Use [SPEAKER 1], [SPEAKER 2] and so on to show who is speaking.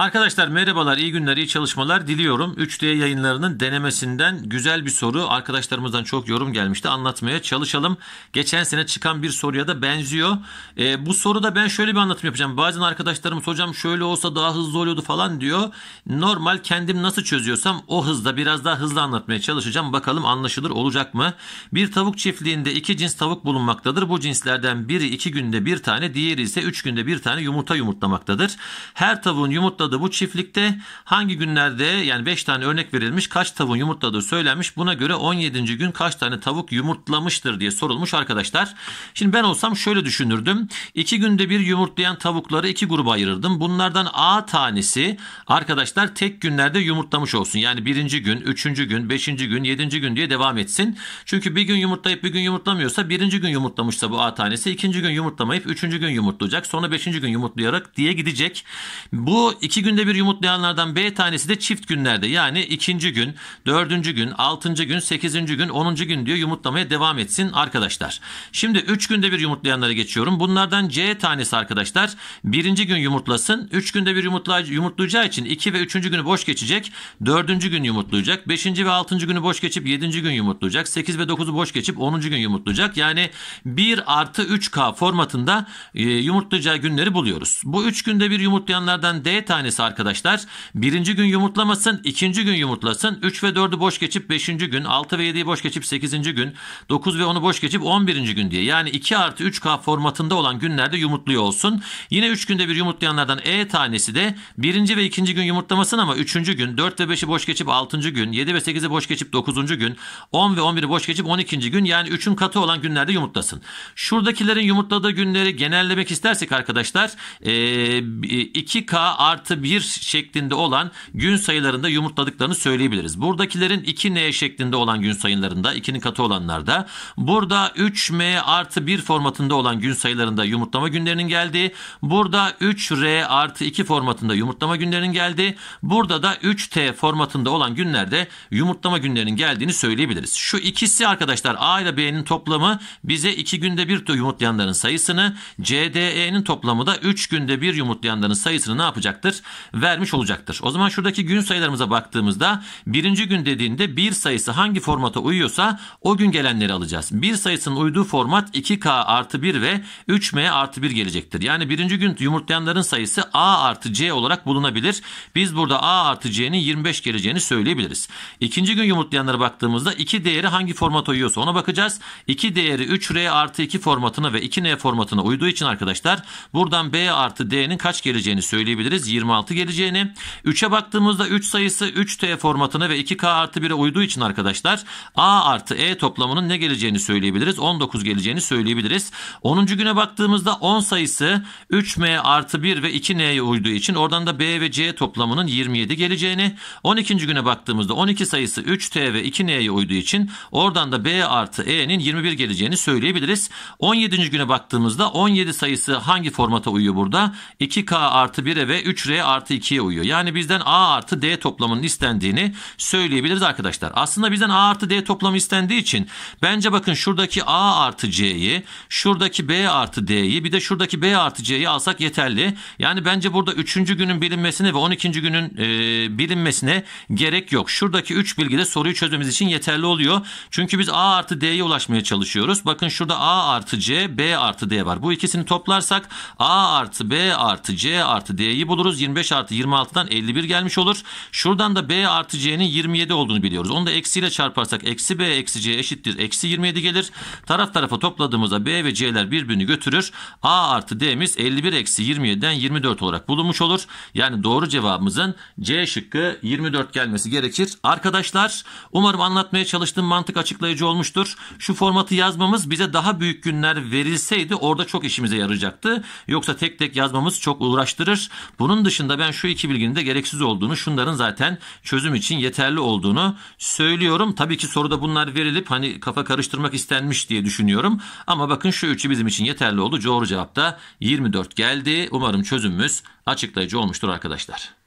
[SPEAKER 1] Arkadaşlar merhabalar, iyi günler, iyi çalışmalar diliyorum. 3D yayınlarının denemesinden güzel bir soru. Arkadaşlarımızdan çok yorum gelmişti. Anlatmaya çalışalım. Geçen sene çıkan bir soruya da benziyor. E, bu soruda ben şöyle bir anlatım yapacağım. Bazen arkadaşlarımız hocam şöyle olsa daha hızlı oluyordu falan diyor. Normal kendim nasıl çözüyorsam o hızda biraz daha hızlı anlatmaya çalışacağım. Bakalım anlaşılır olacak mı? Bir tavuk çiftliğinde iki cins tavuk bulunmaktadır. Bu cinslerden biri iki günde bir tane, diğeri ise üç günde bir tane yumurta yumurtlamaktadır. Her tavuğun yumurtladığı yumurtladı bu çiftlikte? Hangi günlerde yani 5 tane örnek verilmiş kaç tavuğun yumurtladığı söylenmiş. Buna göre 17. gün kaç tane tavuk yumurtlamıştır diye sorulmuş arkadaşlar. Şimdi ben olsam şöyle düşünürdüm. 2 günde bir yumurtlayan tavukları iki gruba ayırırdım. Bunlardan A tanesi arkadaşlar tek günlerde yumurtlamış olsun. Yani birinci gün, üçüncü gün, beşinci gün, yedinci gün diye devam etsin. Çünkü bir gün yumurtlayıp bir gün yumurtlamıyorsa birinci gün yumurtlamışsa bu A tanesi ikinci gün yumurtlamayıp üçüncü gün yumurtlayacak. Sonra beşinci gün yumurtlayarak diye gidecek. Bu iki İki günde bir yumurtlayanlardan B tanesi de çift günlerde yani ikinci gün, dördüncü gün, altıncı gün, sekizinci gün, onuncu gün diyor yumurtlamaya devam etsin arkadaşlar. Şimdi üç günde bir yumurtlayanlara geçiyorum. Bunlardan C tanesi arkadaşlar birinci gün yumurtlasın. Üç günde bir yumurtlay yumurtlayacağı için iki ve üçüncü günü boş geçecek. Dördüncü gün yumurtlayacak. Beşinci ve altıncı günü boş geçip yedinci gün yumurtlayacak. Sekiz ve dokuzu boş geçip onuncu gün yumurtlayacak. Yani 1 artı 3K formatında e, yumurtlayacağı günleri buluyoruz. Bu üç günde bir yumurtlayanlardan D tanesi tanesi arkadaşlar birinci gün yumurtlamasın, ikinci gün yumurtlasın, 3 ve 4'ü boş geçip 5. gün, 6 ve 7'yi boş geçip 8. gün, 9 ve 10'u boş geçip 11. gün diye. Yani 2 artı 3K formatında olan günlerde yumurtluyor olsun. Yine 3 günde bir yumurtlayanlardan E tanesi de birinci ve ikinci gün yumurtlamasın ama 3. gün, 4 ve 5'i boş geçip 6. gün, 7 ve 8'i boş geçip 9. gün, 10 ve 11'i boş geçip 12. gün yani 3'ün katı olan günlerde yumurtlasın. Şuradakilerin yumurtladığı günleri genellemek istersek arkadaşlar 2K artı artı 1 şeklinde olan gün sayılarında yumurtladıklarını söyleyebiliriz. Buradakilerin 2N şeklinde olan gün sayılarında 2'nin katı olanlarda burada 3M artı 1 formatında olan gün sayılarında yumurtlama günlerinin geldiği burada 3R artı 2 formatında yumurtlama günlerinin geldiği burada da 3T formatında olan günlerde yumurtlama günlerinin geldiğini söyleyebiliriz. Şu ikisi arkadaşlar A ile B'nin toplamı bize 2 günde bir yumurtlayanların sayısını CDE'nin toplamı da 3 günde bir yumurtlayanların sayısını ne yapacaktır? Vermiş olacaktır. O zaman şuradaki gün sayılarımıza baktığımızda birinci gün dediğinde bir sayısı hangi formata uyuyorsa o gün gelenleri alacağız. Bir sayısının uyduğu format 2K artı 1 ve 3M artı 1 gelecektir. Yani birinci gün yumurtlayanların sayısı A artı C olarak bulunabilir. Biz burada A artı C'nin 25 geleceğini söyleyebiliriz. İkinci gün yumurtlayanlara baktığımızda 2 değeri hangi formata uyuyorsa ona bakacağız. 2 değeri 3R artı 2 formatına ve 2N formatına uyduğu için arkadaşlar buradan B artı D'nin kaç geleceğini söyleyebiliriz. 20 26 geleceğini. 3'e baktığımızda 3 sayısı 3T formatına ve 2K artı 1'e uyduğu için arkadaşlar A artı E toplamının ne geleceğini söyleyebiliriz. 19 geleceğini söyleyebiliriz. 10. güne baktığımızda 10 sayısı 3M artı 1 ve 2N'ye uyduğu için oradan da B ve C toplamının 27 geleceğini. 12. güne baktığımızda 12 sayısı 3T ve 2N'ye uyduğu için oradan da B artı E'nin 21 geleceğini söyleyebiliriz. 17. güne baktığımızda 17 sayısı hangi formata uyuyor burada? 2K artı 1'e ve 3R D artı 2'ye uyuyor. Yani bizden A artı D toplamının istendiğini söyleyebiliriz arkadaşlar. Aslında bizden A artı D toplamı istendiği için bence bakın şuradaki A artı C'yi, şuradaki B artı D'yi bir de şuradaki B artı C'yi alsak yeterli. Yani bence burada 3. günün bilinmesine ve 12. günün e, bilinmesine gerek yok. Şuradaki 3 bilgi de soruyu çözmemiz için yeterli oluyor. Çünkü biz A artı D'ye ulaşmaya çalışıyoruz. Bakın şurada A artı C, B artı D var. Bu ikisini toplarsak A artı B artı C artı D'yi buluruz. 25 artı 26'dan 51 gelmiş olur. Şuradan da B artı C'nin 27 olduğunu biliyoruz. Onu da eksiyle çarparsak eksi B eksi C eşittir. Eksi 27 gelir. Taraf tarafa topladığımızda B ve C'ler birbirini götürür. A artı D'miz 51 eksi 27'den 24 olarak bulunmuş olur. Yani doğru cevabımızın C şıkkı 24 gelmesi gerekir. Arkadaşlar umarım anlatmaya çalıştığım mantık açıklayıcı olmuştur. Şu formatı yazmamız bize daha büyük günler verilseydi orada çok işimize yarayacaktı. Yoksa tek tek yazmamız çok uğraştırır. Bunun dışında dışında ben şu iki bilginin de gereksiz olduğunu, şunların zaten çözüm için yeterli olduğunu söylüyorum. Tabii ki soruda bunlar verilip hani kafa karıştırmak istenmiş diye düşünüyorum. Ama bakın şu üçü bizim için yeterli oldu. Doğru cevap da 24 geldi. Umarım çözümümüz açıklayıcı olmuştur arkadaşlar.